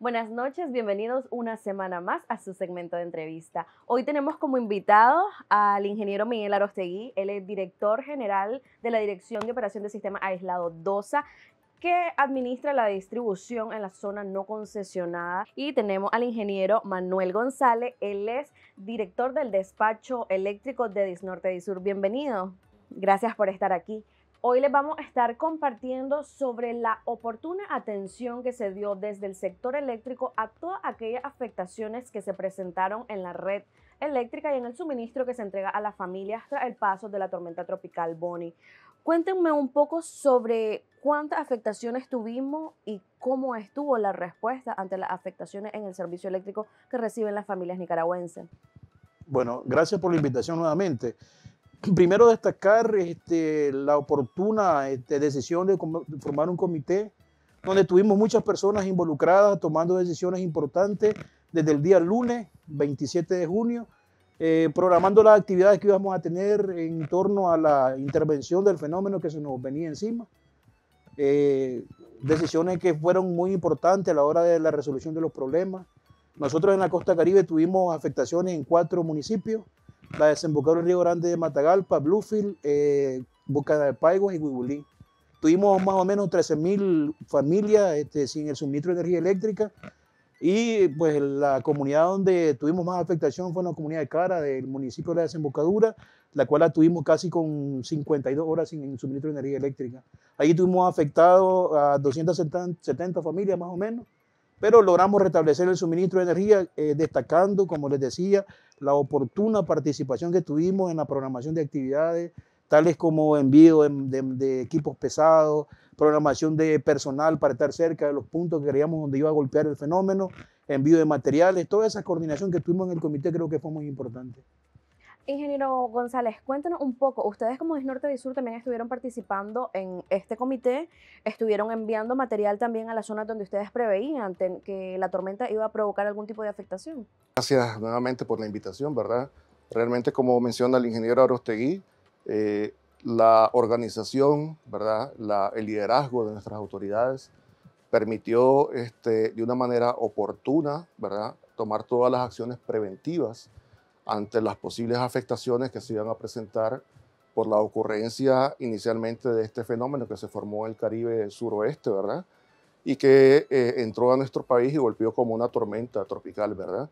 Buenas noches, bienvenidos una semana más a su segmento de entrevista. Hoy tenemos como invitado al ingeniero Miguel Arostegui, él es director general de la Dirección de Operación de Sistema Aislado DOSA que administra la distribución en la zona no concesionada. Y tenemos al ingeniero Manuel González, él es director del despacho eléctrico de Disnorte sur. Bienvenido, gracias por estar aquí. Hoy les vamos a estar compartiendo sobre la oportuna atención que se dio desde el sector eléctrico a todas aquellas afectaciones que se presentaron en la red eléctrica y en el suministro que se entrega a las familias el paso de la tormenta tropical Bonnie. Cuéntenme un poco sobre cuántas afectaciones tuvimos y cómo estuvo la respuesta ante las afectaciones en el servicio eléctrico que reciben las familias nicaragüenses. Bueno, gracias por la invitación nuevamente primero destacar este, la oportuna este, decisión de formar un comité donde tuvimos muchas personas involucradas tomando decisiones importantes desde el día lunes 27 de junio, eh, programando las actividades que íbamos a tener en torno a la intervención del fenómeno que se nos venía encima. Eh, decisiones que fueron muy importantes a la hora de la resolución de los problemas. Nosotros en la costa caribe tuvimos afectaciones en cuatro municipios, la desembocadura del Río Grande de Matagalpa, Bluefield, eh, de y Huibulín. Tuvimos más o menos 13.000 familias este, sin el suministro de energía eléctrica y pues la comunidad donde tuvimos más afectación fue la comunidad de Cara, del municipio de la desembocadura, la cual la tuvimos casi con 52 horas sin suministro de energía eléctrica. Ahí tuvimos afectado a 270 familias más o menos, pero logramos restablecer el suministro de energía, eh, destacando, como les decía, la oportuna participación que tuvimos en la programación de actividades, tales como envío de, equipos pesados, programación de personal para estar cerca de los puntos que queríamos donde iba a golpear el fenómeno, envío de materiales, toda esa coordinación que tuvimos en el comité creo que fue muy importante. Ingeniero González, cuéntanos un poco, ustedes como es Norte y Sur también estuvieron participando en este comité, estuvieron enviando material también a la zona donde ustedes preveían que la tormenta iba a provocar algún tipo de afectación. Gracias nuevamente por la invitación, ¿verdad? Realmente como menciona el ingeniero Arostegui, eh, la organización, ¿verdad? el liderazgo de nuestras autoridades permitió este, de una manera oportuna, ¿verdad? Tomar todas las acciones preventivas ante las posibles afectaciones que se iban a presentar por la ocurrencia inicialmente de este fenómeno que se formó en el Caribe suroeste, ¿verdad? Y que eh, entró a nuestro país y golpeó como una tormenta tropical, ¿verdad?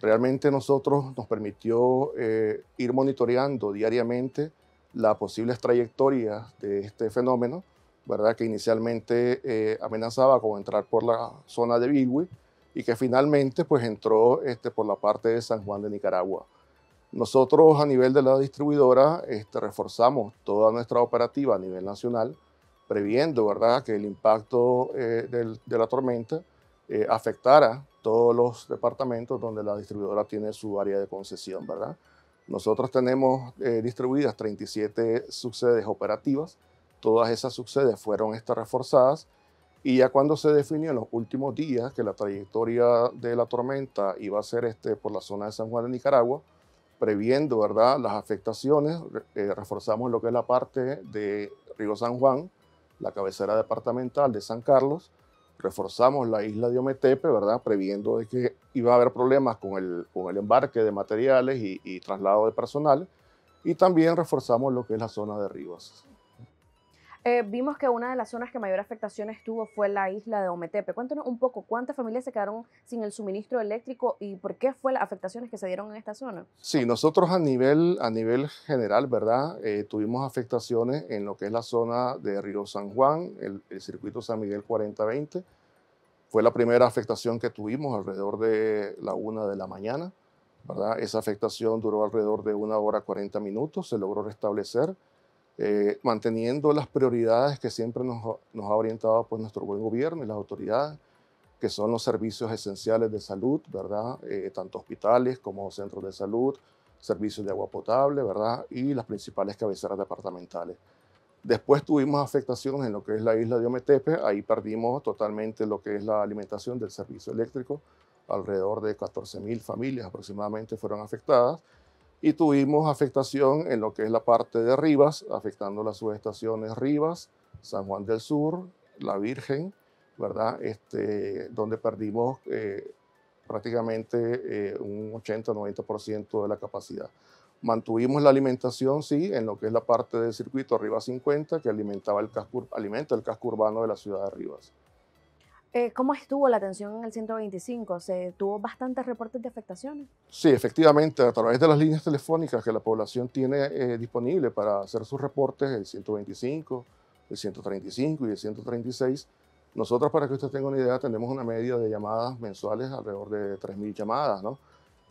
Realmente nosotros nos permitió eh, ir monitoreando diariamente las posibles trayectorias de este fenómeno, ¿verdad? Que inicialmente eh, amenazaba con entrar por la zona de Bilwi, y que finalmente pues entró este, por la parte de San Juan de Nicaragua. Nosotros a nivel de la distribuidora este, reforzamos toda nuestra operativa a nivel nacional, previendo ¿verdad? que el impacto eh, de la tormenta eh, afectara todos los departamentos donde la distribuidora tiene su área de concesión. ¿verdad? Nosotros tenemos eh, distribuidas 37 subsedes operativas, todas esas subsedes fueron estas reforzadas y ya cuando se definió en los últimos días que la trayectoria de la tormenta iba a ser este, por la zona de San Juan de Nicaragua, previendo ¿verdad? las afectaciones, eh, reforzamos lo que es la parte de Río San Juan, la cabecera departamental de San Carlos, reforzamos la isla de Ometepe, ¿verdad? previendo de que iba a haber problemas con el, con el embarque de materiales y, y traslado de personal, y también reforzamos lo que es la zona de Rivas. Eh, vimos que una de las zonas que mayor afectación estuvo fue la isla de Ometepe. Cuéntanos un poco, ¿cuántas familias se quedaron sin el suministro eléctrico y por qué fue las afectaciones que se dieron en esta zona? Sí, nosotros a nivel, a nivel general, ¿verdad? Eh, tuvimos afectaciones en lo que es la zona de Río San Juan, el, circuito San Miguel 4020. Fue la primera afectación que tuvimos alrededor de la una de la mañana, ¿verdad? Esa afectación duró alrededor de una hora 40 minutos, se logró restablecer eh, manteniendo las prioridades que siempre nos, ha orientado pues, nuestro buen gobierno y las autoridades, que son los servicios esenciales de salud, ¿verdad? Eh, tanto hospitales como centros de salud, servicios de agua potable, ¿verdad? Y las principales cabeceras departamentales. Después tuvimos afectaciones en lo que es la isla de Ometepe, ahí perdimos totalmente lo que es la alimentación del servicio eléctrico, alrededor de 14.000 familias aproximadamente fueron afectadas y tuvimos afectación en lo que es la parte de Rivas, afectando las subestaciones Rivas, San Juan del Sur, La Virgen, ¿verdad? Este, donde perdimos eh, prácticamente eh, un 80-90% de la capacidad. Mantuvimos la alimentación, sí, en lo que es la parte del circuito Rivas 50, que alimentaba el casco, alimenta el casco urbano de la ciudad de Rivas. Eh, ¿Cómo estuvo la atención en el 125? ¿Se tuvo bastantes reportes de afectaciones? Sí, efectivamente, a través de las líneas telefónicas que la población tiene eh, disponible para hacer sus reportes, el 125, el 135 y el 136, nosotros, para que usted tenga una idea, tenemos una media de llamadas mensuales alrededor de 3.000 llamadas,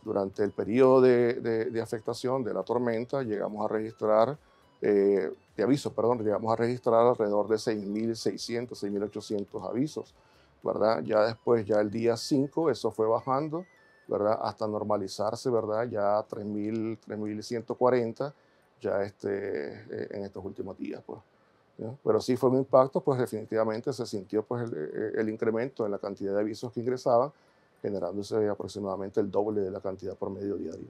Durante el periodo de, afectación de la tormenta llegamos a registrar, eh, de avisos, perdón, llegamos a registrar alrededor de 6.600, 6.800 avisos ¿verdad? Ya después, ya el día 5, eso fue bajando, ¿verdad? Hasta normalizarse, ¿verdad? Ya 3.140, ya este, eh, en estos últimos días, pues. Pero sí fue un impacto, pues definitivamente se sintió pues, el, eh, el incremento en la cantidad de avisos que ingresaban, generándose aproximadamente el doble de la cantidad por medio diario.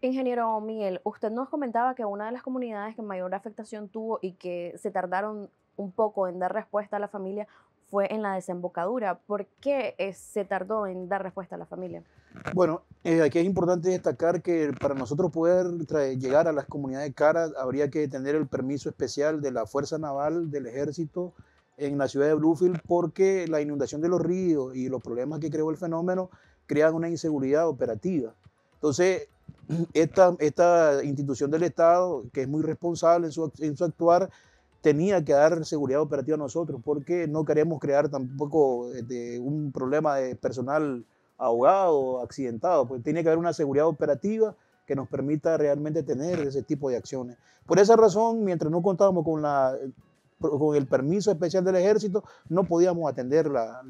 Ingeniero Miguel, usted nos comentaba que una de las comunidades que mayor afectación tuvo y que se tardaron un poco en dar respuesta a la familia fue en la desembocadura. ¿Por qué eh, se tardó en dar respuesta a la familia? Bueno, eh, aquí es importante destacar que para nosotros poder llegar a las comunidades caras habría que tener el permiso especial de la Fuerza Naval, del Ejército, en la ciudad de Bluefield, porque la inundación de los ríos y los problemas que creó el fenómeno crean una inseguridad operativa. Entonces, esta, esta institución del Estado, que es muy responsable en su, en su actuar, tenía que dar seguridad operativa a nosotros, porque no queremos crear tampoco este, un problema de personal ahogado, accidentado, pues tiene que haber una seguridad operativa que nos permita realmente tener ese tipo de acciones. Por esa razón, mientras no contábamos con, la, con el permiso especial del ejército, no podíamos atender la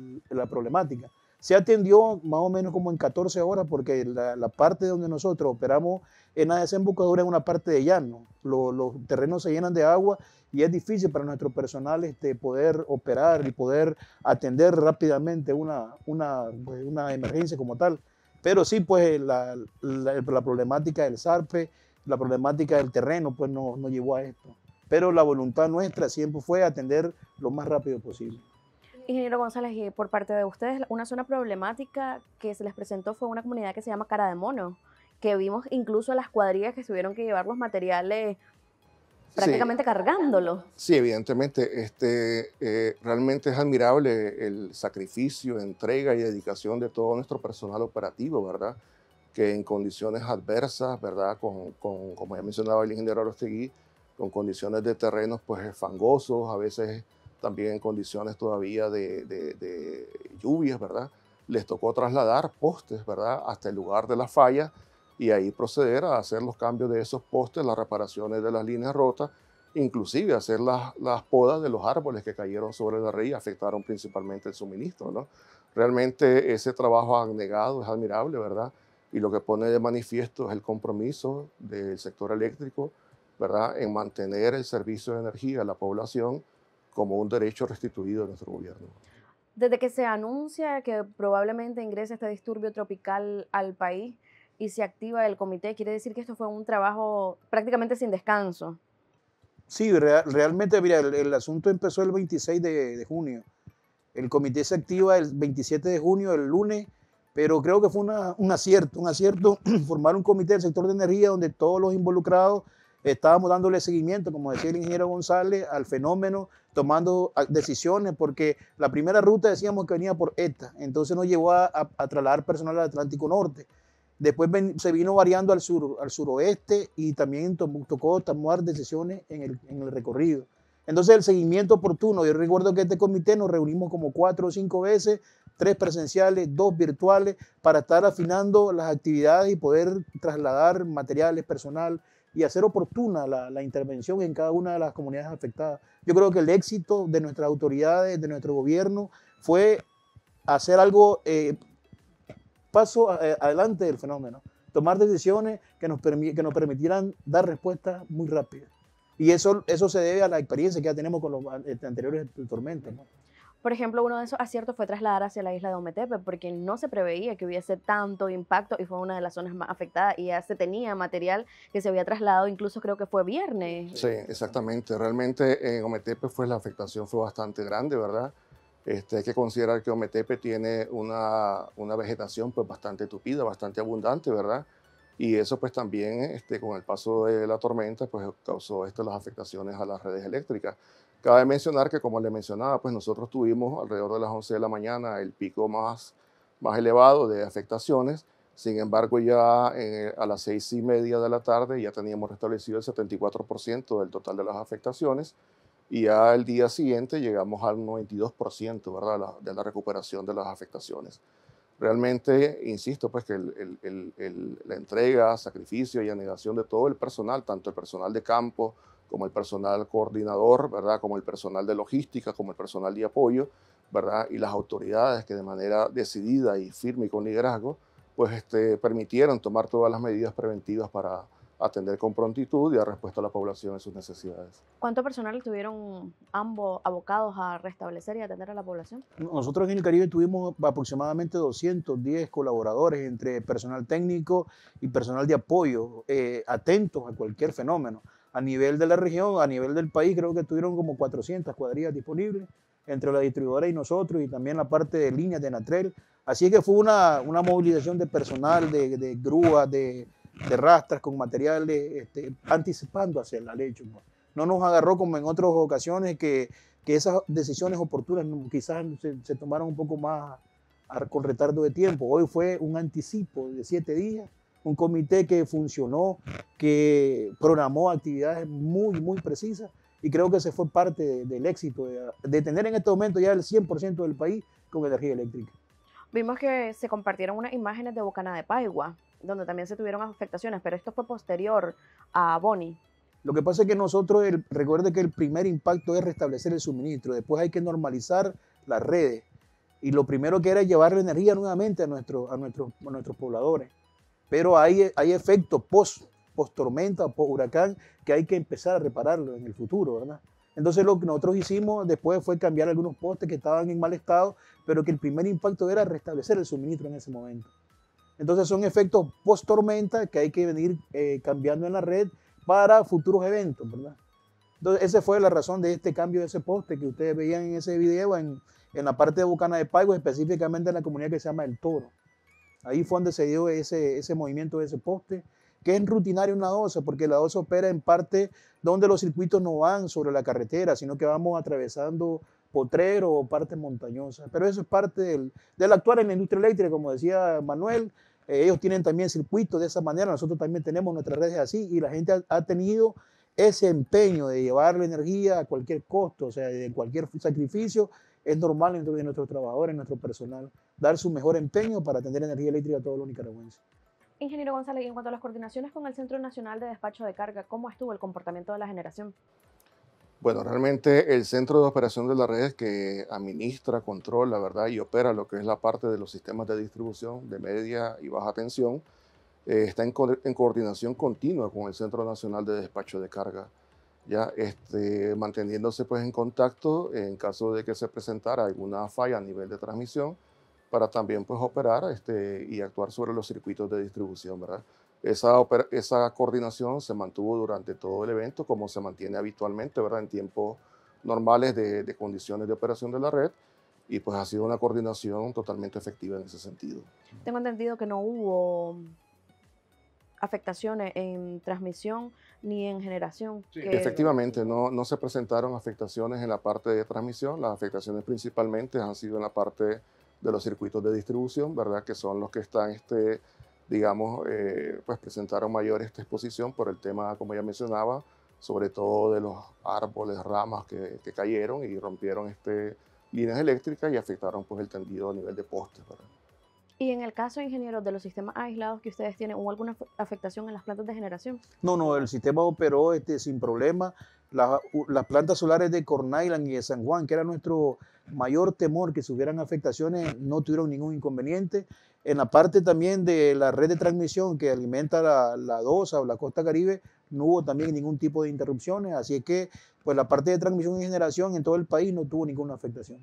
problemática. Se atendió más o menos como en 14 horas porque la, parte donde nosotros operamos en la desembocadura es una parte de llano. los terrenos se llenan de agua y es difícil para nuestro personal este, poder operar y poder atender rápidamente pues, una, emergencia como tal. Pero sí, pues la, problemática del SARPE, la problemática del terreno, pues nos no llevó a esto. Pero la voluntad nuestra siempre fue atender lo más rápido posible. Ingeniero González, y eh, por parte de ustedes, una zona problemática que se les presentó fue una comunidad que se llama Cara de Mono, que vimos incluso a las cuadrillas que tuvieron que llevar los materiales prácticamente cargándolos. Sí, evidentemente, este, eh, realmente es admirable el sacrificio, entrega y dedicación de todo nuestro personal operativo, ¿verdad? Que en condiciones adversas, ¿verdad? Con, con como ya mencionaba el ingeniero Orostegui, con condiciones de terrenos pues fangosos, a veces también en condiciones todavía de, lluvias, ¿verdad? Les tocó trasladar postes, ¿verdad?, hasta el lugar de la falla y ahí proceder a hacer los cambios de esos postes, las reparaciones de las líneas rotas, inclusive hacer las, las podas de los árboles que cayeron sobre la ría, afectaron principalmente el suministro, ¿no? Realmente ese trabajo anegado es admirable, ¿verdad? Y lo que pone de manifiesto es el compromiso del sector eléctrico, ¿verdad?, en mantener el servicio de energía a la población como un derecho restituido a nuestro gobierno. Desde que se anuncia que probablemente ingrese este disturbio tropical al país y se activa el comité, quiere decir que esto fue un trabajo prácticamente sin descanso. Sí, realmente, mira, el, asunto empezó el 26 de, junio. El comité se activa el 27 de junio, el lunes, pero creo que fue un acierto, un acierto formar un comité del sector de energía donde todos los involucrados estábamos dándole seguimiento, como decía el ingeniero González, al fenómeno, tomando ah, decisiones, porque la primera ruta decíamos que venía por esta, entonces nos llevó a, trasladar personal al Atlántico Norte. Después se vino variando al sur, al suroeste y también tocó tomar decisiones en el, en el recorrido. Entonces el seguimiento oportuno, yo recuerdo que este comité nos reunimos como cuatro o cinco veces, tres presenciales, dos virtuales, para estar afinando las actividades y poder trasladar materiales, personal, y hacer oportuna la, intervención en cada una de las comunidades afectadas. Yo creo que el éxito de nuestras autoridades, de nuestro gobierno, fue hacer algo eh, paso eh, adelante del fenómeno, tomar decisiones que nos, que nos permitieran dar respuestas muy rápidas. Y eso, eso se debe a la experiencia que ya tenemos con los eh, anteriores tormentos. Por ejemplo, uno de esos aciertos fue trasladar hacia la isla de Ometepe porque no se preveía que hubiese tanto impacto y fue una de las zonas más afectadas y ya se tenía material que se había trasladado, incluso creo que fue viernes. Sí, exactamente. Realmente en Ometepe fue pues, la afectación fue bastante grande, ¿verdad? Este, hay que considerar que Ometepe tiene una, una, vegetación pues bastante tupida, bastante abundante, ¿verdad? Y eso pues también este, con el paso de la tormenta pues causó esto, las afectaciones a las redes eléctricas. Cabe mencionar que, como le mencionaba, pues nosotros tuvimos alrededor de las 11 de la mañana el pico más, más elevado de afectaciones. Sin embargo, ya eh, a las 6 y media de la tarde ya teníamos restablecido el 74% del total de las afectaciones y ya el día siguiente llegamos al 92% ¿verdad? de la recuperación de las afectaciones. Realmente, insisto, pues que la entrega, sacrificio y anegación de todo el personal, tanto el personal de campo, como el personal coordinador, ¿verdad? Como el personal de logística, como el personal de apoyo, ¿verdad? Y las autoridades que de manera decidida y firme y con liderazgo, pues este, permitieron tomar todas las medidas preventivas para atender con prontitud y dar respuesta a la población en sus necesidades. ¿Cuánto personal estuvieron ambos abocados a restablecer y atender a la población? Nosotros en el Caribe tuvimos aproximadamente 210 colaboradores entre personal técnico y personal de apoyo, eh, atentos a cualquier fenómeno a nivel de la región, a nivel del país, creo que tuvieron como 400 cuadrillas disponibles entre la distribuidora y nosotros y también la parte de líneas de Natrel. Así que fue una, una movilización de personal, de, grúas, de, de, rastras con materiales, este, anticipando hacia la leche. Pues. No nos agarró como en otras ocasiones que, que esas decisiones oportunas quizás se, se tomaron un poco más con retardo de tiempo. Hoy fue un anticipo de siete días un comité que funcionó, que programó actividades muy, muy precisas y creo que ese fue parte del éxito de, tener en este momento ya el 100% del país con energía eléctrica. Vimos que se compartieron unas imágenes de Bocana de Paigua, donde también se tuvieron afectaciones, pero esto fue posterior a Boni. Lo que pasa es que nosotros, recuerde que el primer impacto es restablecer el suministro, después hay que normalizar las redes. Y lo primero que era llevar la energía nuevamente a, nuestro, a, nuestros, a nuestros pobladores pero hay, hay efectos post, post tormenta, post huracán, que hay que empezar a repararlo en el futuro, ¿verdad? Entonces lo que nosotros hicimos después fue cambiar algunos postes que estaban en mal estado, pero que el primer impacto era restablecer el suministro en ese momento. Entonces son efectos post tormenta que hay que venir eh, cambiando en la red para futuros eventos, ¿verdad? Entonces esa fue la razón de este cambio de ese poste que ustedes veían en ese video en, en la parte de Bucana de Paigo, específicamente en la comunidad que se llama El Toro. Ahí fue donde se dio ese, movimiento de ese poste, que es rutinario en la porque la 12 opera en parte donde los circuitos no van sobre la carretera, sino que vamos atravesando potrero o partes montañosas. Pero eso es parte del, del actuar en la industria eléctrica, como decía Manuel. Eh, ellos tienen también circuitos de esa manera, nosotros también tenemos nuestras redes así y la gente ha, tenido ese empeño de llevar la energía a cualquier costo, o sea, de cualquier sacrificio, es normal dentro de nuestros trabajadores, nuestro personal dar su mejor empeño para atender energía eléctrica a todo lo nicaragüense. Ingeniero González, en cuanto a las coordinaciones con el Centro Nacional de Despacho de Carga, ¿cómo estuvo el comportamiento de la generación? Bueno, realmente el Centro de Operación de las Redes que administra, controla, ¿verdad? Y opera lo que es la parte de los sistemas de distribución de media y baja tensión, eh, está en, en, coordinación continua con el Centro Nacional de Despacho de Carga, ya este, manteniéndose pues en contacto en caso de que se presentara alguna falla a nivel de transmisión, para también pues, operar este, y actuar sobre los circuitos de distribución, ¿verdad? Esa, esa coordinación se mantuvo durante todo el evento, como se mantiene habitualmente, ¿verdad? En tiempos normales de, de condiciones de operación de la red y pues ha sido una coordinación totalmente efectiva en ese sentido. Tengo entendido que no hubo afectaciones en transmisión ni en generación. Efectivamente, no, no se presentaron afectaciones en la parte de transmisión, las afectaciones principalmente han sido en la parte de los circuitos de distribución, ¿verdad? Que son los que están, este, digamos, eh, pues presentaron mayor exposición por el tema, como ya mencionaba, sobre todo de los árboles, ramas que, cayeron y rompieron este, líneas eléctricas y afectaron pues el tendido a nivel de postes, Y en el caso, ingeniero, de los sistemas aislados que ustedes tienen, ¿hubo alguna afectación en las plantas de generación? No, no, el sistema operó este, sin problema las plantas solares de Corn Island y de San Juan, que era nuestro mayor temor que hubieran afectaciones, no tuvieron ningún inconveniente. En la parte también de la red de transmisión que alimenta la, la DOSA o la costa caribe, no hubo también ningún tipo de interrupciones, así es que pues la parte de transmisión y generación en todo el país no tuvo ninguna afectación.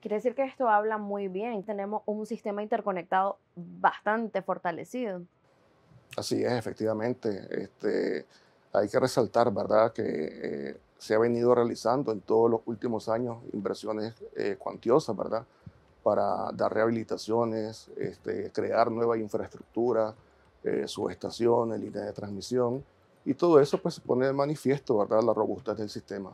Quiere decir que esto habla muy bien, tenemos un sistema interconectado bastante fortalecido. Así es, efectivamente. Este, hay que resaltar, ¿verdad?, que eh, se ha venido realizando en todos los últimos años inversiones eh, cuantiosas, ¿verdad?, para dar rehabilitaciones, este, crear nueva infraestructura, eh, subestaciones, líneas de transmisión, y todo eso pues pone de manifiesto, ¿verdad?, la robustez del sistema.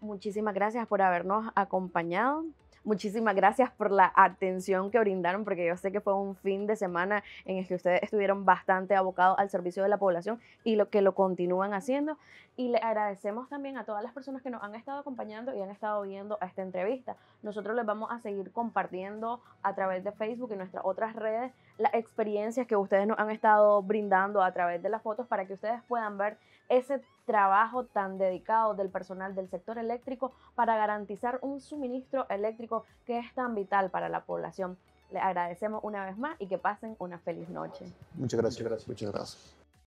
Muchísimas gracias por habernos acompañado. Muchísimas gracias por la atención que brindaron, porque yo sé que fue un fin de semana en el que ustedes estuvieron bastante abocados al servicio de la población y lo que lo continúan haciendo. Y le agradecemos también a todas las personas que nos han estado acompañando y han estado viendo esta entrevista. Nosotros les vamos a seguir compartiendo a través de Facebook y nuestras otras redes las experiencias que ustedes nos han estado brindando a través de las fotos para que ustedes puedan ver ese trabajo tan dedicado del personal del sector eléctrico para garantizar un suministro eléctrico que es tan vital para la población. le agradecemos una vez más y que pasen una feliz noche. Muchas gracias. gracias. Muchas gracias.